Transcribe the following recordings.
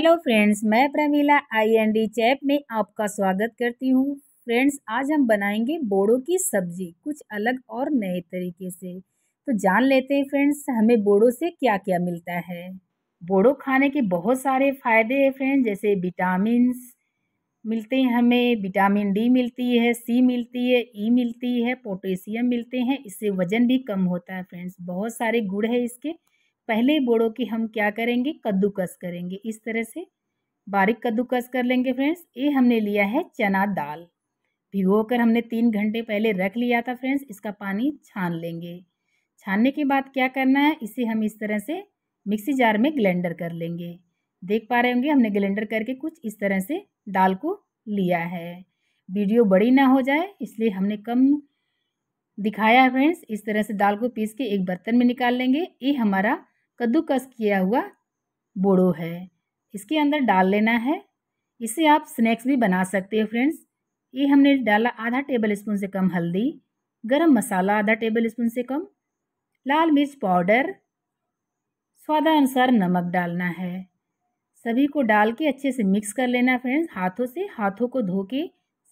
hello friends मैं Pramila I and D chap में आपका स्वागत करती हूँ फ्रेंड्स आज हम बनाएंगे बोड़ो की सब्जी कुछ अलग और नए तरीके से तो जान लेते हैं फ्रेंड्स हमें बोड़ो से क्या क्या मिलता है बोड़ो खाने के बहुत सारे फ़ायदे हैं फ्रेंड्स जैसे विटामिन मिलते हैं हमें विटामिन डी मिलती है सी मिलती है ई e मिलती है पोटेशियम मिलते हैं इससे वज़न भी कम होता है फ्रेंड्स बहुत सारे गुड़ है इसके पहले ही बोड़ों की हम क्या करेंगे कद्दूकस करेंगे इस तरह से बारीक कद्दूकस कर लेंगे फ्रेंड्स ये हमने लिया है चना दाल भिगो कर हमने तीन घंटे पहले रख लिया था फ्रेंड्स इसका पानी छान लेंगे छानने के बाद क्या करना है इसे हम इस तरह से मिक्सी जार में ग्लेंडर कर लेंगे देख पा रहे होंगे हमने ग्लेंडर करके कुछ इस तरह से दाल को लिया है वीडियो बड़ी ना हो जाए इसलिए हमने कम दिखाया है फ्रेंड्स इस तरह से दाल को पीस के एक बर्तन में निकाल लेंगे ये हमारा कद्दूकस किया हुआ बोड़ो है इसके अंदर डाल लेना है इसे आप स्नैक्स भी बना सकते हैं फ्रेंड्स ये हमने डाला आधा टेबल स्पून से कम हल्दी गरम मसाला आधा टेबल स्पून से कम लाल मिर्च पाउडर स्वादानुसार नमक डालना है सभी को डाल के अच्छे से मिक्स कर लेना है फ्रेंड्स हाथों से हाथों को धो के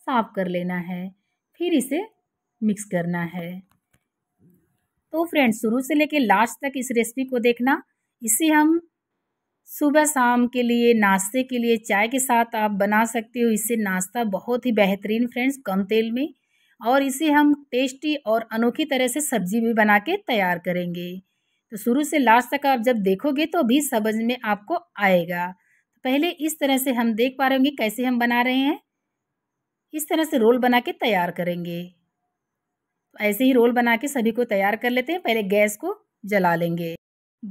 साफ कर लेना है फिर इसे मिक्स करना है तो फ्रेंड्स शुरू से लेकर लास्ट तक इस रेसिपी को देखना इसे हम सुबह शाम के लिए नाश्ते के लिए चाय के साथ आप बना सकते हो इससे नाश्ता बहुत ही बेहतरीन फ्रेंड्स कम तेल में और इसे हम टेस्टी और अनोखी तरह से सब्जी भी बना के तैयार करेंगे तो शुरू से लास्ट तक आप जब देखोगे तो भी समझ में आपको आएगा पहले इस तरह से हम देख पा रहे होंगे कैसे हम बना रहे हैं इस तरह से रोल बना के तैयार करेंगे ऐसे ही रोल बना के सभी को तैयार कर लेते हैं पहले गैस को जला लेंगे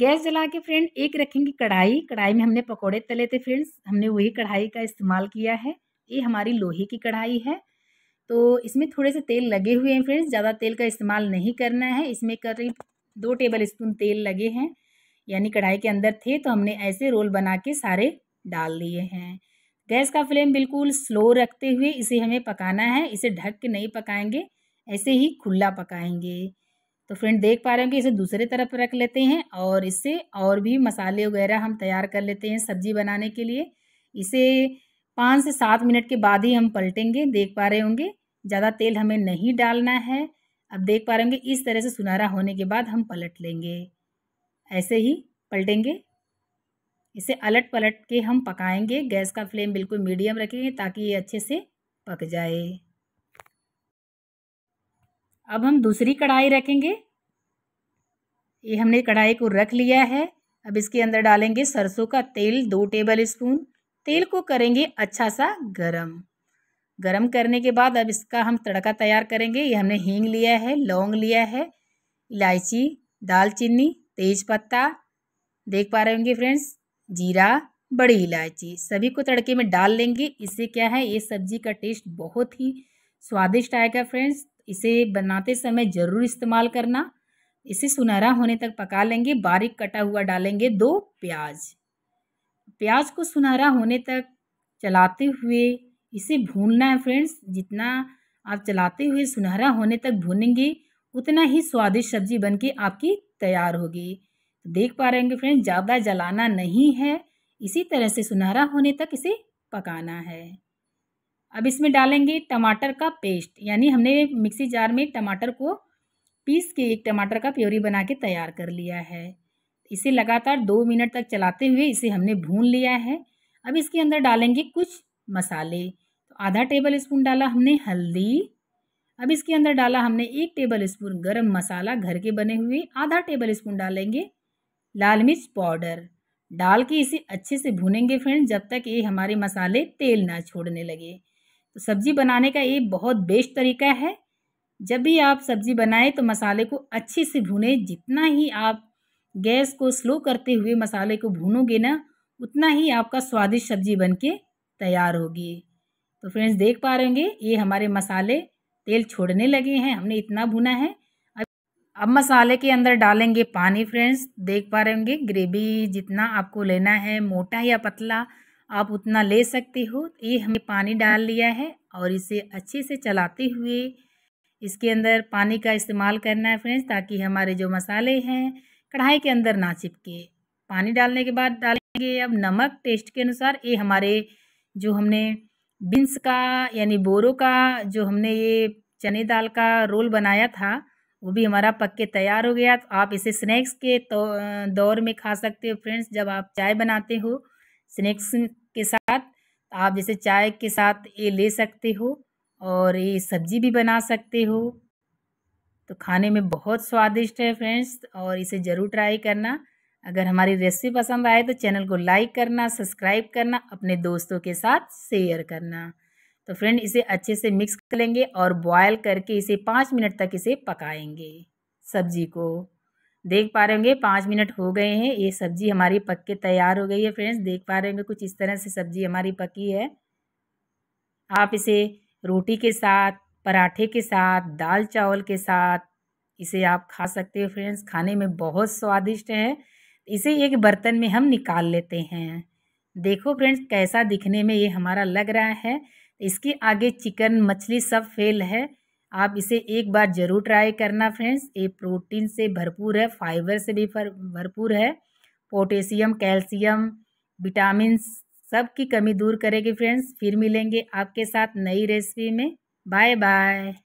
गैस जला के फ्रेंड एक रखेंगे कढ़ाई कढ़ाई में हमने पकौड़े तले थे फ्रेंड्स हमने वही कढ़ाई का इस्तेमाल किया है ये हमारी लोहे की कढ़ाई है तो इसमें थोड़े से तेल लगे हुए हैं फ्रेंड्स ज़्यादा तेल का इस्तेमाल नहीं करना है इसमें करीब दो टेबल स्पून तेल लगे हैं यानी कढ़ाई के अंदर थे तो हमने ऐसे रोल बना के सारे डाल दिए हैं गैस का फ्लेम बिल्कुल स्लो रखते हुए इसे हमें पकाना है इसे ढक के नहीं पकाएंगे ऐसे ही खुला पकाएंगे तो फ्रेंड देख पा रहे हैं कि इसे दूसरे तरफ रख लेते हैं और इससे और भी मसाले वगैरह हम तैयार कर लेते हैं सब्जी बनाने के लिए इसे पाँच से सात मिनट के बाद ही हम पलटेंगे देख पा रहे होंगे ज़्यादा तेल हमें नहीं डालना है अब देख पा रहे होंगे इस तरह से सुनहरा होने के बाद हम पलट लेंगे ऐसे ही पलटेंगे इसे अलट पलट के हम पकाएंगे गैस का फ्लेम बिल्कुल मीडियम रखेंगे ताकि ये अच्छे से पक जाए अब हम दूसरी कढ़ाई रखेंगे ये हमने कढ़ाई को रख लिया है अब इसके अंदर डालेंगे सरसों का तेल दो टेबल स्पून तेल को करेंगे अच्छा सा गरम गरम करने के बाद अब इसका हम तड़का तैयार करेंगे ये हमने हींग लिया है लौंग लिया है इलायची दालचीनी तेज़पत्ता देख पा रहे होंगे फ्रेंड्स जीरा बड़ी इलायची सभी को तड़के में डाल लेंगे इससे क्या है ये सब्जी का टेस्ट बहुत ही स्वादिष्ट आएगा फ्रेंड्स इसे बनाते समय ज़रूर इस्तेमाल करना इसे सुनहरा होने तक पका लेंगे बारीक कटा हुआ डालेंगे दो प्याज प्याज को सुनहरा होने तक चलाते हुए इसे भूनना है फ्रेंड्स जितना आप चलाते हुए सुनहरा होने तक भूनेंगे उतना ही स्वादिष्ट सब्जी बनके आपकी तैयार होगी तो देख पा रहे होंगे फ्रेंड्स ज़्यादा जलाना नहीं है इसी तरह से सुनहरा होने तक इसे पकाना है अब इसमें डालेंगे टमाटर का पेस्ट यानी हमने मिक्सी जार में टमाटर को पीस के एक टमाटर का प्योरी बना के तैयार कर लिया है इसे लगातार दो मिनट तक चलाते हुए इसे हमने भून लिया है अब इसके अंदर डालेंगे कुछ मसाले तो आधा टेबल स्पून डाला हमने हल्दी अब इसके अंदर डाला हमने एक टेबल स्पून गर्म मसाला घर के बने हुए आधा टेबल स्पून डालेंगे लाल मिर्च पाउडर डाल के इसे अच्छे से भूनेंगे फ्रेंड जब तक ये हमारे मसाले तेल ना छोड़ने लगे तो सब्ज़ी बनाने का ये बहुत बेस्ट तरीका है जब भी आप सब्ज़ी बनाएं तो मसाले को अच्छे से भूनें जितना ही आप गैस को स्लो करते हुए मसाले को भूनोगे ना उतना ही आपका स्वादिष्ट सब्ज़ी बनके तैयार होगी तो फ्रेंड्स देख पा रहेंगे ये हमारे मसाले तेल छोड़ने लगे हैं हमने इतना भुना है अब अब मसाले के अंदर डालेंगे पानी फ्रेंड्स देख पा रहे होंगे ग्रेवी जितना आपको लेना है मोटा या पतला आप उतना ले सकते हो ये हमने पानी डाल लिया है और इसे अच्छे से चलाते हुए इसके अंदर पानी का इस्तेमाल करना है फ्रेंड्स ताकि हमारे जो मसाले हैं कढ़ाई के अंदर ना चिपके पानी डालने के बाद डालेंगे अब नमक टेस्ट के अनुसार ये हमारे जो हमने बीन्स का यानी बोरों का जो हमने ये चने दाल का रोल बनाया था वो भी हमारा पक के तैयार हो गया तो आप इसे स्नैक्स के तो दौर में खा सकते हो फ्रेंड्स जब आप चाय बनाते हो स्नैक्स के साथ आप जैसे चाय के साथ ये ले सकते हो और ये सब्जी भी बना सकते हो तो खाने में बहुत स्वादिष्ट है फ्रेंड्स और इसे ज़रूर ट्राई करना अगर हमारी रेसिपी पसंद आए तो चैनल को लाइक करना सब्सक्राइब करना अपने दोस्तों के साथ शेयर करना तो फ्रेंड इसे अच्छे से मिक्स कर लेंगे और बॉयल करके इसे पाँच मिनट तक इसे पकाएंगे सब्जी को देख पा रहे होंगे पाँच मिनट हो गए हैं ये सब्ज़ी हमारी पक के तैयार हो गई है फ्रेंड्स देख पा रहे होंगे कुछ इस तरह से सब्ज़ी हमारी पकी है आप इसे रोटी के साथ पराठे के साथ दाल चावल के साथ इसे आप खा सकते हो फ्रेंड्स खाने में बहुत स्वादिष्ट है इसे एक बर्तन में हम निकाल लेते हैं देखो फ्रेंड्स कैसा दिखने में ये हमारा लग रहा है इसके आगे चिकन मछली सब फेल है आप इसे एक बार ज़रूर ट्राई करना फ्रेंड्स ये प्रोटीन से भरपूर है फाइबर से भी भरपूर है पोटेशियम कैल्शियम विटामिन सब की कमी दूर करेगी फ्रेंड्स फिर मिलेंगे आपके साथ नई रेसिपी में बाय बाय